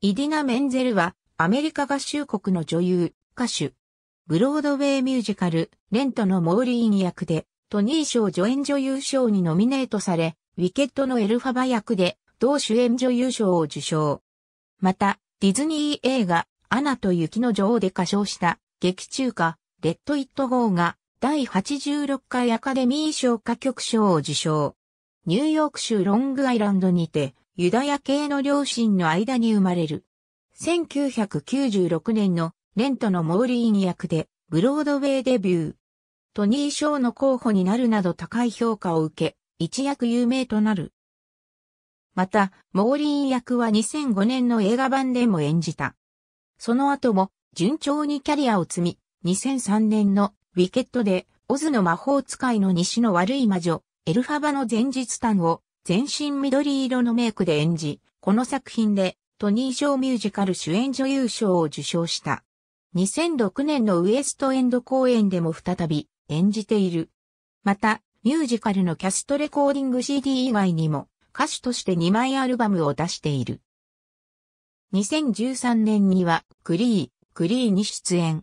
イディナ・メンゼルは、アメリカ合衆国の女優、歌手。ブロードウェイミュージカル、レントのモーリーン役で、トニー賞助演女優賞にノミネートされ、ウィケットのエルファバ役で、同主演女優賞を受賞。また、ディズニー映画、アナと雪の女王で歌唱した、劇中歌、レッド・イット・ゴーが、第86回アカデミー賞歌曲賞を受賞。ニューヨーク州ロングアイランドにて、ユダヤ系の両親の間に生まれる。1996年のレントのモーリーン役でブロードウェイデビュー。トニー賞の候補になるなど高い評価を受け、一躍有名となる。また、モーリーン役は2005年の映画版でも演じた。その後も順調にキャリアを積み、2003年のウィケットでオズの魔法使いの西の悪い魔女、エルファバの前日譚を全身緑色のメイクで演じ、この作品でトニー賞ミュージカル主演女優賞を受賞した。2006年のウエストエンド公演でも再び演じている。また、ミュージカルのキャストレコーディング CD 以外にも歌手として2枚アルバムを出している。2013年にはクリー、クリーに出演。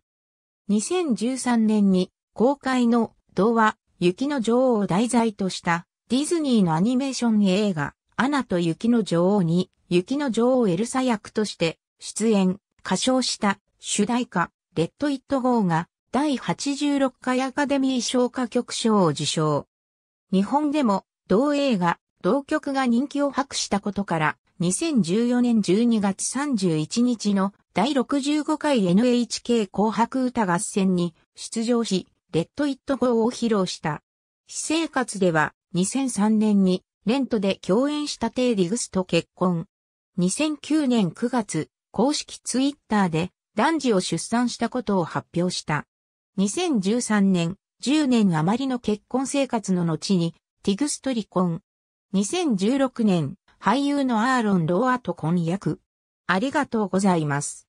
2013年に公開の童話、雪の女王を題材としたディズニーのアニメーション映画、アナと雪の女王に、雪の女王エルサ役として出演、歌唱した主題歌、レッド・イット・ゴーが第86回アカデミー賞歌曲賞を受賞。日本でも同映画、同曲が人気を博したことから、2014年12月31日の第65回 NHK 紅白歌合戦に出場し、レッド・イット・ゴーを披露した。私生活では2003年にレントで共演したテイ・ディグスと結婚。2009年9月、公式ツイッターで男児を出産したことを発表した。2013年、10年余りの結婚生活の後に、ティグスと離婚。2016年、俳優のアーロン・ローアと婚約。ありがとうございます。